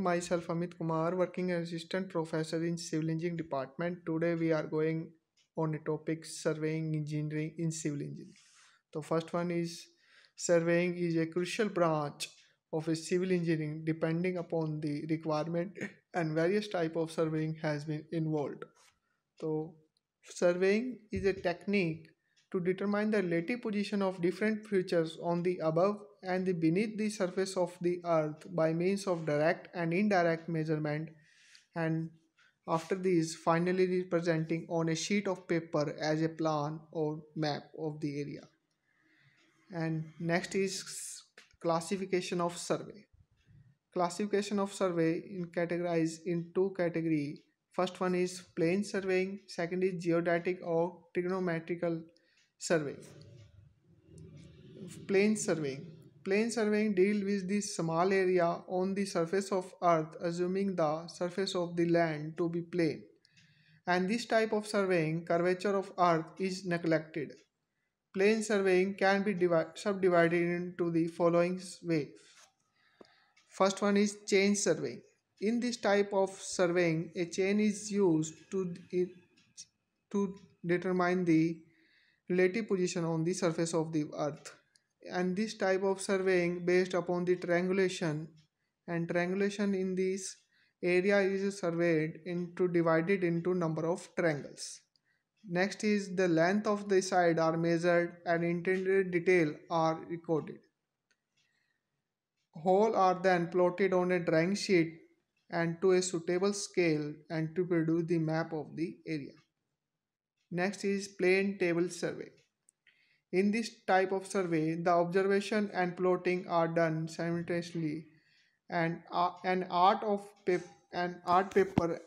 myself Amit Kumar, working as assistant professor in civil engineering department. Today we are going on a topic surveying engineering in civil engineering. The first one is surveying is a crucial branch of a civil engineering depending upon the requirement and various type of surveying has been involved. So surveying is a technique to determine the relative position of different features on the above and beneath the surface of the earth by means of direct and indirect measurement and after these finally representing on a sheet of paper as a plan or map of the area and next is classification of survey classification of survey in categorized in two category first one is plane surveying second is geodetic or trigonometrical survey plane surveying Plane surveying deals with the small area on the surface of earth assuming the surface of the land to be plane. And this type of surveying curvature of earth is neglected. Plane surveying can be subdivided into the following ways. First one is chain surveying. In this type of surveying, a chain is used to, to determine the relative position on the surface of the earth and this type of surveying based upon the triangulation and triangulation in this area is surveyed into divided into number of triangles next is the length of the side are measured and intended detail are recorded whole are then plotted on a drawing sheet and to a suitable scale and to produce the map of the area next is plane table survey in this type of survey, the observation and plotting are done simultaneously, and uh, an art of an art paper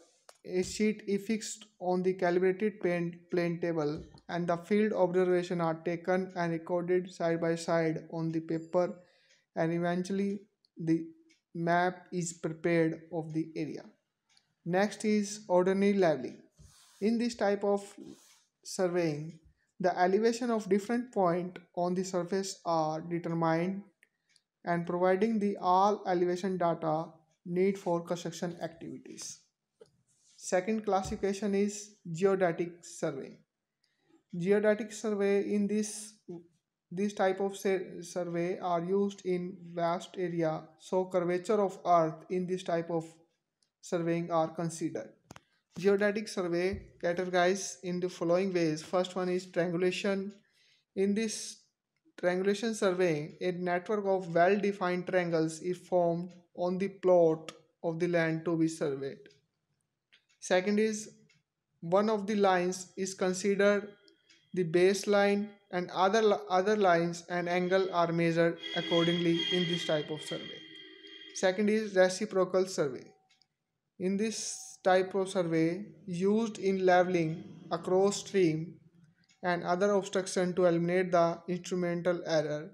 a sheet fixed on the calibrated plane, plane table and the field observation are taken and recorded side by side on the paper and eventually the map is prepared of the area. Next is ordinary leveling. In this type of surveying, the elevation of different point on the surface are determined and providing the all elevation data need for construction activities. Second classification is geodetic survey. Geodetic survey in this this type of survey are used in vast area so curvature of earth in this type of surveying are considered. Geodetic survey categorized in the following ways. First one is triangulation. In this triangulation survey, a network of well-defined triangles is formed on the plot of the land to be surveyed. Second is one of the lines is considered the baseline and other, other lines and angle are measured accordingly in this type of survey. Second is reciprocal survey. In this Type of survey used in leveling across stream and other obstruction to eliminate the instrumental error.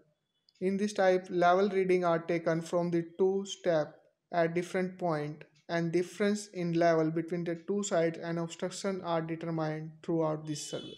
In this type, level reading are taken from the two step at different point and difference in level between the two sides and obstruction are determined throughout this survey.